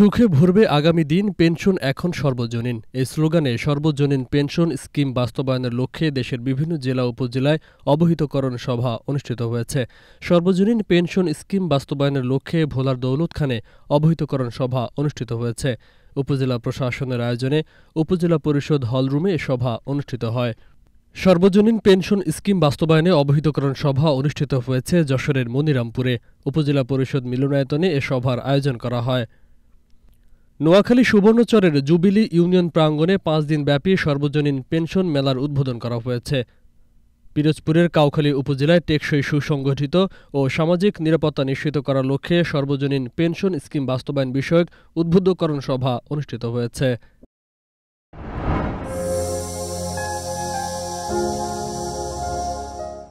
সুখে ভরবে আগামী দিন পেনশন এখন সর্বজনীন এই স্লোগানে সর্বজনীন পেনশন স্কিম বাস্তবায়নের লক্ষ্যে দেশের বিভিন্ন জেলা উপজেলায় অবহিতকরণ সভা অনুষ্ঠিত হয়েছে সর্বজনীন পেনশন স্কিম বাস্তবায়নের লক্ষ্যে ভোলার দৌলতখানে অবহিতকরণ সভা অনুষ্ঠিত হয়েছে উপজেলা প্রশাসনের আয়োজনে উপজেলা পরিষদ হলরুমে এ সভা অনুষ্ঠিত হয় সর্বজনীন পেনশন স্কিম বাস্তবায়নে অবহিতকরণ সভা অনুষ্ঠিত হয়েছে যশোরের মনিরামপুরে উপজেলা পরিষদ মিলনায়তনে এ সভার আয়োজন করা হয় নোয়াখালী সুবর্ণচরের জুবিলি ইউনিয়ন প্রাঙ্গণে পাঁচ দিন ব্যাপী সর্বজনীন পেনশন মেলার উদ্বোধন করা হয়েছে পিরোজপুরের কাউখালী উপজেলায় টেকসই সুসংগঠিত ও সামাজিক নিরাপত্তা নিশ্চিত করার লক্ষ্যে সর্বজনীন পেনশন স্কিম বাস্তবায়ন বিষয়ক উদ্বুদ্ধকরণ সভা অনুষ্ঠিত হয়েছে